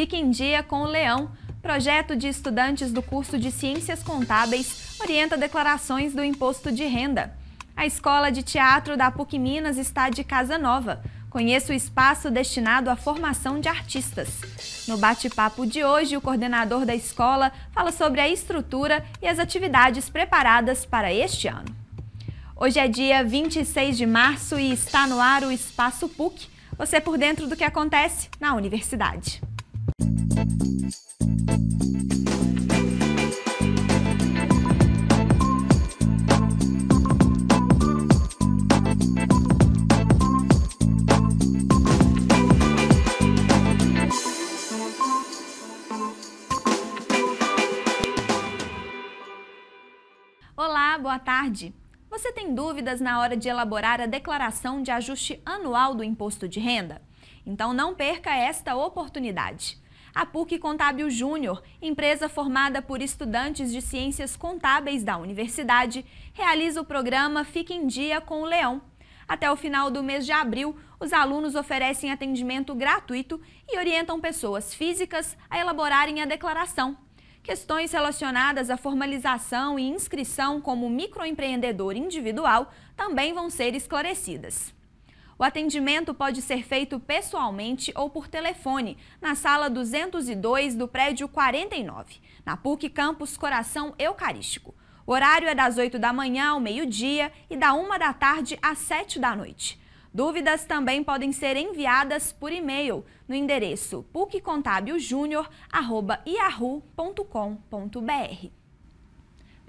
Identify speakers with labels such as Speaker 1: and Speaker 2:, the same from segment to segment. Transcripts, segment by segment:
Speaker 1: Fique em Dia com o Leão. Projeto de estudantes do curso de Ciências Contábeis orienta declarações do imposto de renda. A Escola de Teatro da PUC Minas está de casa nova. Conheça o espaço destinado à formação de artistas. No bate-papo de hoje, o coordenador da escola fala sobre a estrutura e as atividades preparadas para este ano. Hoje é dia 26 de março e está no ar o Espaço PUC. Você por dentro do que acontece na universidade. Olá, boa tarde. Você tem dúvidas na hora de elaborar a declaração de ajuste anual do imposto de renda? Então não perca esta oportunidade. A PUC Contábil Júnior, empresa formada por estudantes de ciências contábeis da universidade, realiza o programa Fique em Dia com o Leão. Até o final do mês de abril, os alunos oferecem atendimento gratuito e orientam pessoas físicas a elaborarem a declaração. Questões relacionadas à formalização e inscrição como microempreendedor individual também vão ser esclarecidas. O atendimento pode ser feito pessoalmente ou por telefone, na sala 202 do prédio 49, na PUC Campus Coração Eucarístico. O horário é das 8 da manhã ao meio-dia e da 1 da tarde às 7 da noite. Dúvidas também podem ser enviadas por e-mail no endereço puccontabiljunior.yahoo.com.br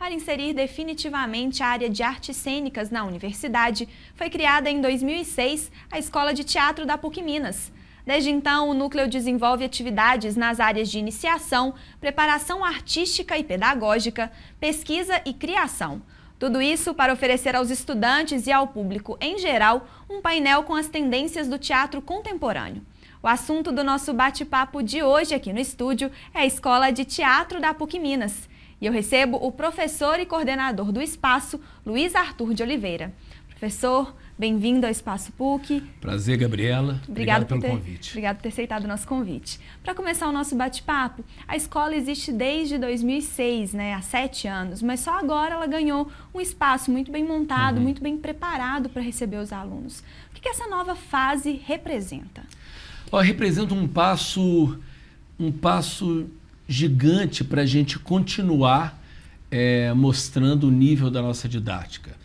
Speaker 1: para inserir definitivamente a área de artes cênicas na universidade, foi criada em 2006 a Escola de Teatro da PUC Minas. Desde então, o núcleo desenvolve atividades nas áreas de iniciação, preparação artística e pedagógica, pesquisa e criação. Tudo isso para oferecer aos estudantes e ao público em geral um painel com as tendências do teatro contemporâneo. O assunto do nosso bate-papo de hoje aqui no estúdio é a Escola de Teatro da PUC Minas. E eu recebo o professor e coordenador do espaço, Luiz Arthur de Oliveira. Professor, bem-vindo ao Espaço PUC.
Speaker 2: Prazer, Gabriela. Obrigado, Obrigado pelo ter, convite.
Speaker 1: Obrigado por ter aceitado o nosso convite. Para começar o nosso bate-papo, a escola existe desde 2006, né, há sete anos, mas só agora ela ganhou um espaço muito bem montado, uhum. muito bem preparado para receber os alunos. O que, que essa nova fase representa?
Speaker 2: representa um passo, um passo gigante para a gente continuar é, mostrando o nível da nossa didática.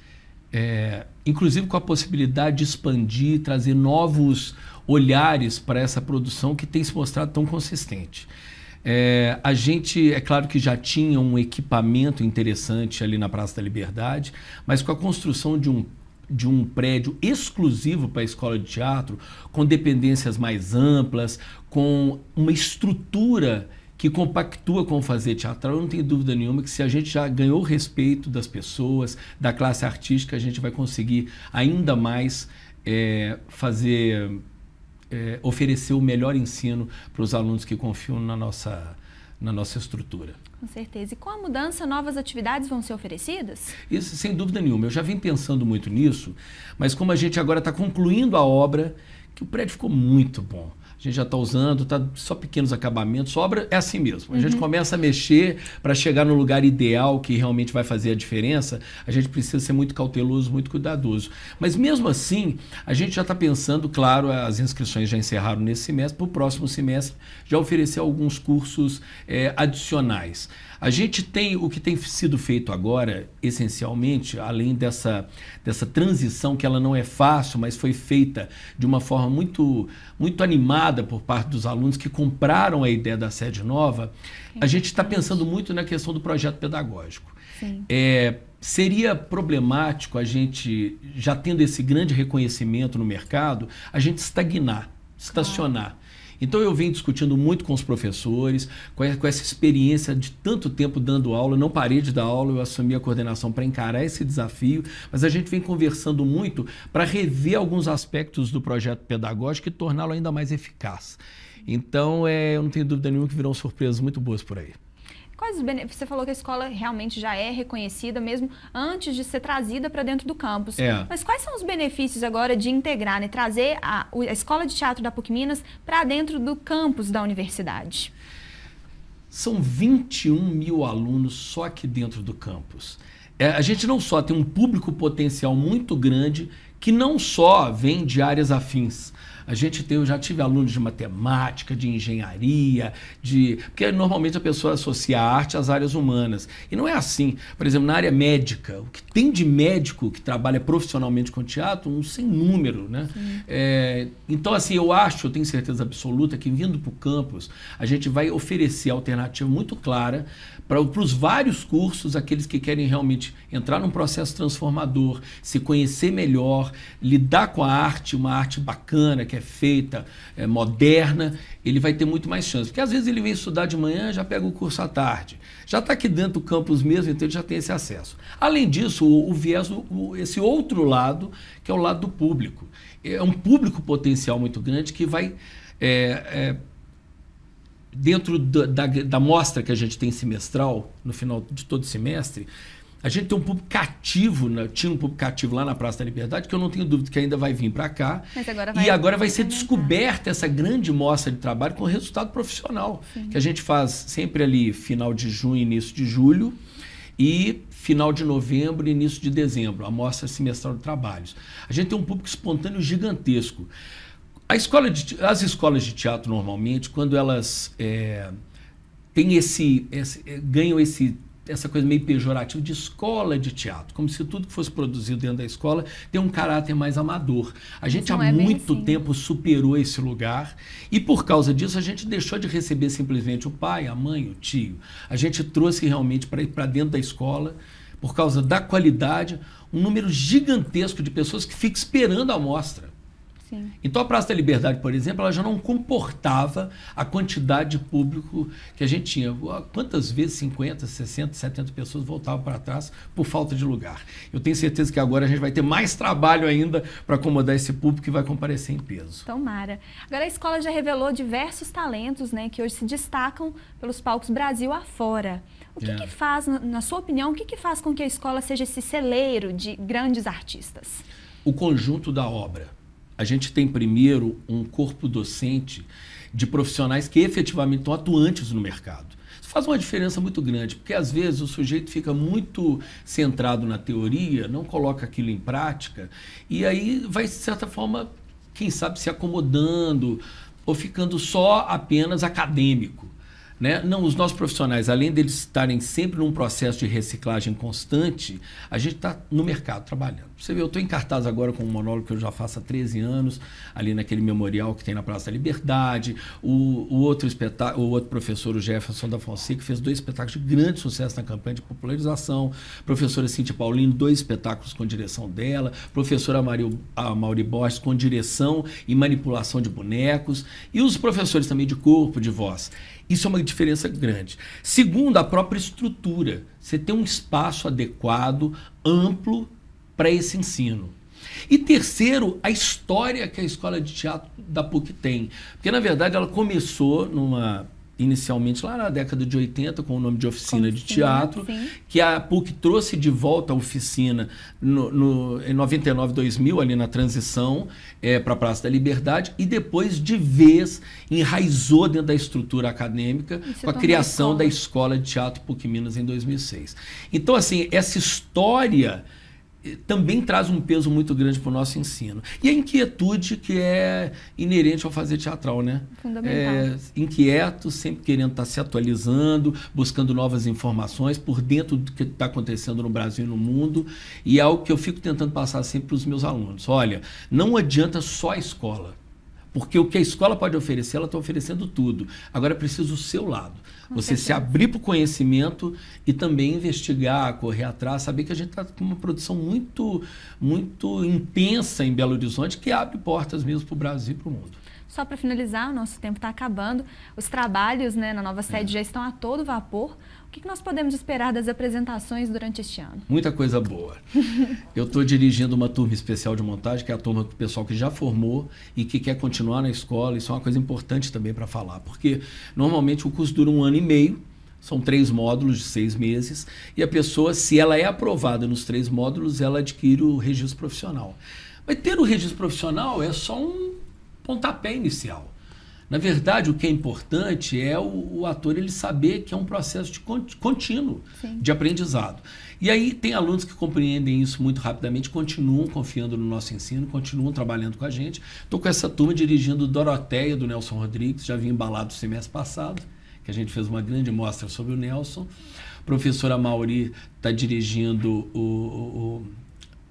Speaker 2: É, inclusive com a possibilidade de expandir, trazer novos olhares para essa produção que tem se mostrado tão consistente. É, a gente, é claro que já tinha um equipamento interessante ali na Praça da Liberdade, mas com a construção de um de um prédio exclusivo para a escola de teatro, com dependências mais amplas, com uma estrutura que compactua com fazer teatral. Eu não tenho dúvida nenhuma que se a gente já ganhou o respeito das pessoas, da classe artística, a gente vai conseguir ainda mais é, fazer, é, oferecer o melhor ensino para os alunos que confiam na nossa, na nossa estrutura.
Speaker 1: Com certeza. E com a mudança, novas atividades vão ser oferecidas?
Speaker 2: Isso, sem dúvida nenhuma. Eu já vim pensando muito nisso, mas como a gente agora está concluindo a obra, que o prédio ficou muito bom a gente já está usando, tá só pequenos acabamentos, sobra é assim mesmo. A uhum. gente começa a mexer para chegar no lugar ideal que realmente vai fazer a diferença. A gente precisa ser muito cauteloso, muito cuidadoso. Mas mesmo assim, a gente já está pensando, claro, as inscrições já encerraram nesse semestre, para o próximo semestre já oferecer alguns cursos é, adicionais. A gente tem o que tem sido feito agora, essencialmente, além dessa, dessa transição que ela não é fácil, mas foi feita de uma forma muito, muito animada por parte dos alunos que compraram a ideia da sede nova, é, a gente está pensando muito na questão do projeto pedagógico. É, seria problemático a gente, já tendo esse grande reconhecimento no mercado, a gente estagnar, estacionar. Claro. Então eu venho discutindo muito com os professores, com essa experiência de tanto tempo dando aula, não parei de dar aula, eu assumi a coordenação para encarar esse desafio, mas a gente vem conversando muito para rever alguns aspectos do projeto pedagógico e torná-lo ainda mais eficaz. Então, é, eu não tenho dúvida nenhuma que virão surpresas muito boas por aí.
Speaker 1: Quais os benefícios? Você falou que a escola realmente já é reconhecida mesmo antes de ser trazida para dentro do campus. É. Mas quais são os benefícios agora de integrar, né? trazer a, a escola de teatro da PUC Minas para dentro do campus da universidade?
Speaker 2: São 21 mil alunos só aqui dentro do campus. É, a gente não só tem um público potencial muito grande que não só vem de áreas afins, a gente tem, eu já tive alunos de matemática, de engenharia, de. Porque normalmente a pessoa associa a arte às áreas humanas. E não é assim. Por exemplo, na área médica, o que tem de médico que trabalha profissionalmente com teatro, um sem número, né? É, então, assim, eu acho, eu tenho certeza absoluta que vindo para o campus, a gente vai oferecer alternativa muito clara para os vários cursos, aqueles que querem realmente entrar num processo transformador, se conhecer melhor, lidar com a arte, uma arte bacana, que é feita, é moderna, ele vai ter muito mais chance. Porque às vezes ele vem estudar de manhã, já pega o curso à tarde. Já está aqui dentro do campus mesmo, então ele já tem esse acesso. Além disso, o, o viés, o, esse outro lado, que é o lado do público. É um público potencial muito grande que vai. É, é, dentro da, da, da mostra que a gente tem semestral, no final de todo semestre, a gente tem um público cativo, né? tinha um público cativo lá na Praça da Liberdade, que eu não tenho dúvida que ainda vai vir para cá.
Speaker 1: Agora vai e agora
Speaker 2: vai ser né? descoberta essa grande mostra de trabalho com resultado profissional, Sim. que a gente faz sempre ali final de junho, início de julho, e final de novembro, início de dezembro, a mostra semestral de trabalhos. A gente tem um público espontâneo gigantesco. A escola de, as escolas de teatro, normalmente, quando elas é, esse, esse eh, ganham esse essa coisa meio pejorativa de escola de teatro, como se tudo que fosse produzido dentro da escola tem um caráter mais amador. A gente há é muito assim. tempo superou esse lugar e por causa disso a gente deixou de receber simplesmente o pai, a mãe, o tio. A gente trouxe realmente para dentro da escola por causa da qualidade, um número gigantesco de pessoas que fica esperando a amostra. Então a Praça da Liberdade, por exemplo, ela já não comportava a quantidade de público que a gente tinha. Quantas vezes 50, 60, 70 pessoas voltavam para trás por falta de lugar? Eu tenho certeza que agora a gente vai ter mais trabalho ainda para acomodar esse público que vai comparecer em peso.
Speaker 1: Tomara. Agora a escola já revelou diversos talentos né, que hoje se destacam pelos palcos Brasil afora. O que, é. que faz, na sua opinião, o que, que faz com que a escola seja esse celeiro de grandes artistas?
Speaker 2: O conjunto da obra a gente tem primeiro um corpo docente de profissionais que efetivamente estão atuantes no mercado. Isso faz uma diferença muito grande, porque às vezes o sujeito fica muito centrado na teoria, não coloca aquilo em prática, e aí vai, de certa forma, quem sabe, se acomodando ou ficando só apenas acadêmico. Né? Não, os nossos profissionais, além deles estarem sempre num processo de reciclagem constante, a gente está no mercado trabalhando. Você vê, eu estou em cartaz agora com um monólogo que eu já faço há 13 anos, ali naquele memorial que tem na Praça da Liberdade. O, o outro, o outro professor, o Jefferson da Fonseca, fez dois espetáculos de grande sucesso na campanha de popularização. Professora Cintia Paulino, dois espetáculos com direção dela. Professora Mario, a Mauri Borges, com direção e manipulação de bonecos. E os professores também de corpo, de voz. Isso é uma diferença grande. Segundo, a própria estrutura. Você tem um espaço adequado, amplo para esse ensino. E terceiro, a história que a escola de teatro da PUC tem. Porque, na verdade, ela começou numa inicialmente lá na década de 80 com o nome de Oficina, oficina de Teatro, sim. que a PUC trouxe de volta a oficina no, no em 99, 2000, ali na transição é, para a Praça da Liberdade, e depois de vez enraizou dentro da estrutura acadêmica com a criação escola. da Escola de Teatro PUC Minas em 2006. Então, assim, essa história eh, também traz um peso muito grande para o nosso ensino. E a inquietude que é inerente ao fazer teatral, né? Fundamental. É, inquieto, sempre querendo estar tá se atualizando, buscando novas informações por dentro do que está acontecendo no Brasil e no mundo. E é algo que eu fico tentando passar sempre para os meus alunos. Olha, não adianta só a escola porque o que a escola pode oferecer, ela está oferecendo tudo. Agora é preciso o seu lado. Você se abrir para o conhecimento e também investigar, correr atrás, saber que a gente está com uma produção muito, muito intensa em Belo Horizonte que abre portas mesmo para o Brasil e para o mundo.
Speaker 1: Só para finalizar, o nosso tempo está acabando. Os trabalhos né, na nova sede é. já estão a todo vapor. O que nós podemos esperar das apresentações durante este ano?
Speaker 2: Muita coisa boa. Eu estou dirigindo uma turma especial de montagem, que é a turma do pessoal que já formou e que quer continuar na escola. Isso é uma coisa importante também para falar, porque normalmente o curso dura um ano e meio. São três módulos de seis meses. E a pessoa, se ela é aprovada nos três módulos, ela adquire o registro profissional. Mas ter o registro profissional é só um pontapé inicial. Na verdade, o que é importante é o, o ator ele saber que é um processo de contínuo Sim. de aprendizado. E aí tem alunos que compreendem isso muito rapidamente, continuam confiando no nosso ensino, continuam trabalhando com a gente. Estou com essa turma dirigindo Doroteia do Nelson Rodrigues, já vim embalado semestre passado, que a gente fez uma grande mostra sobre o Nelson. A professora Mauri está dirigindo o, o, o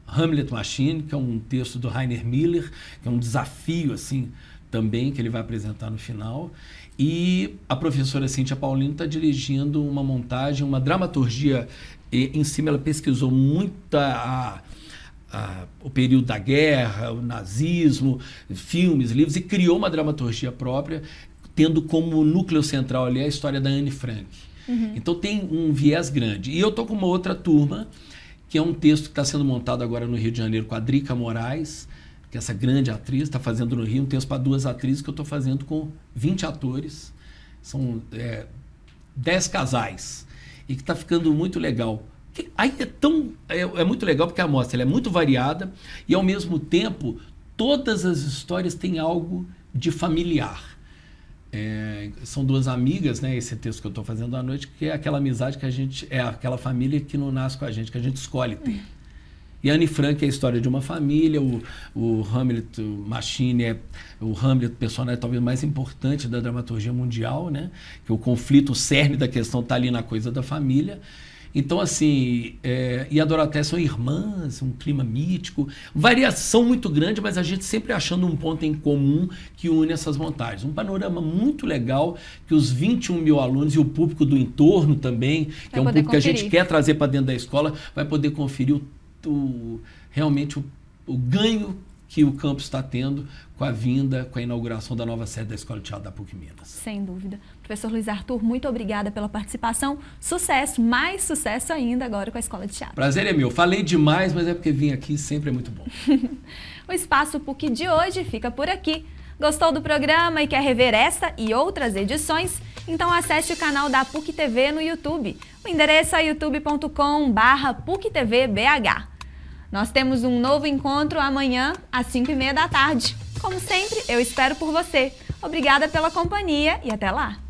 Speaker 2: Hamlet Machine, que é um texto do Rainer Miller, que é um desafio assim também, que ele vai apresentar no final. E a professora Cíntia Paulino está dirigindo uma montagem, uma dramaturgia. E, em cima, ela pesquisou muito a, a, o período da guerra, o nazismo, filmes, livros, e criou uma dramaturgia própria, tendo como núcleo central ali a história da Anne Frank. Uhum. Então tem um viés grande. E eu estou com uma outra turma, que é um texto que está sendo montado agora no Rio de Janeiro com a Drica Moraes, que essa grande atriz está fazendo no Rio, um texto para duas atrizes que eu estou fazendo com 20 atores, são é, 10 casais, e que está ficando muito legal. Que, aí é tão. É, é, muito legal porque a amostra é muito variada e, ao mesmo tempo, todas as histórias têm algo de familiar. É, são duas amigas, né? Esse texto que eu estou fazendo à noite, que é aquela amizade que a gente. É aquela família que não nasce com a gente, que a gente escolhe ter. E Anne Frank é a história de uma família, o, o Hamlet Machine é o Hamlet, personagem é talvez mais importante da dramaturgia mundial, né? Que o conflito, o cerne da questão está ali na coisa da família. Então, assim, é, e a Doroteia são irmãs, um clima mítico, variação muito grande, mas a gente sempre achando um ponto em comum que une essas montagens. Um panorama muito legal que os 21 mil alunos e o público do entorno também, que vai é um público conferir. que a gente quer trazer para dentro da escola, vai poder conferir o o, realmente o, o ganho que o campus está tendo com a vinda, com a inauguração da nova sede da Escola de Teatro da PUC Minas.
Speaker 1: Sem dúvida. Professor Luiz Arthur, muito obrigada pela participação. Sucesso, mais sucesso ainda agora com a Escola de Teatro. Prazer
Speaker 2: é meu. Falei demais, mas é porque vim aqui sempre é muito bom.
Speaker 1: o Espaço PUC de hoje fica por aqui. Gostou do programa e quer rever esta e outras edições? Então acesse o canal da PUC TV no YouTube. O endereço é youtube.com/puctvbh. Nós temos um novo encontro amanhã às 5 e meia da tarde. Como sempre, eu espero por você. Obrigada pela companhia e até lá!